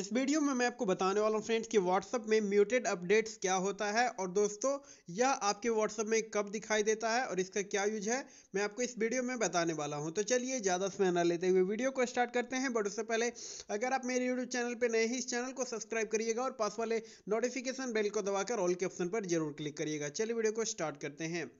इस वीडियो में मैं आपको बताने वाला हूँ फ्रेंड्स कि व्हाट्सअप में म्यूटेड अपडेट्स क्या होता है और दोस्तों यह आपके व्हाट्सअप में कब दिखाई देता है और इसका क्या यूज है मैं आपको इस वीडियो में बताने वाला हूँ तो चलिए ज़्यादा समय न लेते हुए वीडियो को स्टार्ट करते हैं बट उससे पहले अगर आप मेरे यूट्यूब चैनल पर नए हैं इस चैनल को सब्सक्राइब करिएगा और पास वाले नोटिफिकेशन बेल को दबाकर ऑल के ऑप्शन पर जरूर क्लिक करिएगा चलिए वीडियो को स्टार्ट करते हैं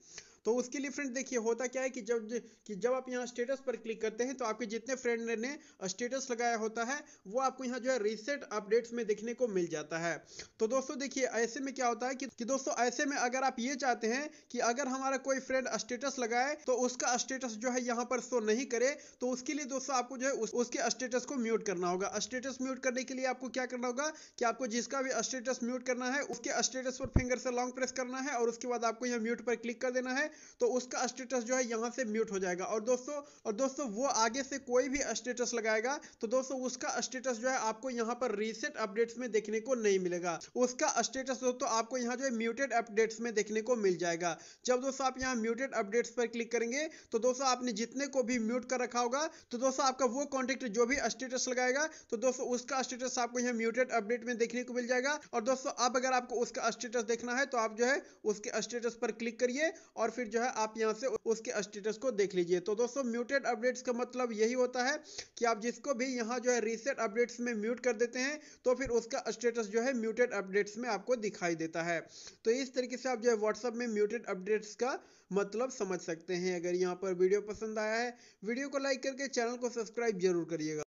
तो उसके लिए फ्रेंड देखिए होता क्या है कि जब कि जब आप यहाँ स्टेटस पर क्लिक करते हैं तो आपके जितने फ्रेंड ने स्टेटस लगाया होता है वो आपको यहाँ जो है रिसेंट अपडेट्स में देखने को मिल जाता है तो दोस्तों देखिए ऐसे में क्या होता है कि, कि दोस्तों ऐसे में अगर आप ये चाहते हैं कि अगर हमारा कोई फ्रेंड स्टेटस लगाए तो उसका स्टेटस जो है यहाँ पर शो नहीं करे तो उसके लिए दोस्तों आपको जो है उसके स्टेटस को म्यूट करना होगा स्टेटस म्यूट करने के लिए आपको क्या करना होगा कि आपको जिसका भी स्टेटस म्यूट करना है उसके स्टेटस पर फिंगर से लॉन्ग प्रेस करना है और उसके बाद आपको यहाँ म्यूट पर क्लिक कर देना है तो उसका स्टेटस जो है यहाँ से म्यूट हो जाएगा और दोस्तों और दोस्तों वो आगे से कोई भी स्टेटस लगाएगा तो दोस्तों उसका स्टेटस जो है आपको यहाँ पर रीसेट अपडेट्स में देखने को नहीं मिलेगा उसका स्टेटस दोस्तों आपको यहाँ जो है म्यूटेड अपडेट्स में देखने को मिल जाएगा जब दोस्तों आप यहाँ म्यूटेड अपडेट्स पर क्लिक करेंगे तो दोस्तों आपने जितने को भी म्यूट कर रखा होगा तो दोस्तों आपका वो कॉन्टेक्ट जो भी स्टेटस लगाएगा तो दोस्तों उसका स्टेटस आपको यहाँ म्यूटेड अपडेट में देखने को मिल जाएगा और दोस्तों अब अगर आपको उसका स्टेटस देखना है तो आप जो है उसके स्टेटस पर क्लिक करिए और फिर फिर जो है आप यहाँ से उसके स्टेटस को देख लीजिए तो दोस्तों म्यूटेड अपडेट्स का मतलब यही होता है कि आप जिसको भी यहाँ जो है रीसेट अपडेट्स में म्यूट कर देते हैं तो फिर उसका स्टेटस जो है म्यूटेड अपडेट्स में आपको दिखाई देता है तो इस तरीके से आप जो है व्हाट्सअप में म्यूटेड अपडेट्स का मतलब समझ सकते हैं अगर यहाँ पर वीडियो पसंद आया है वीडियो को लाइक करके चैनल को सब्सक्राइब जरूर करिएगा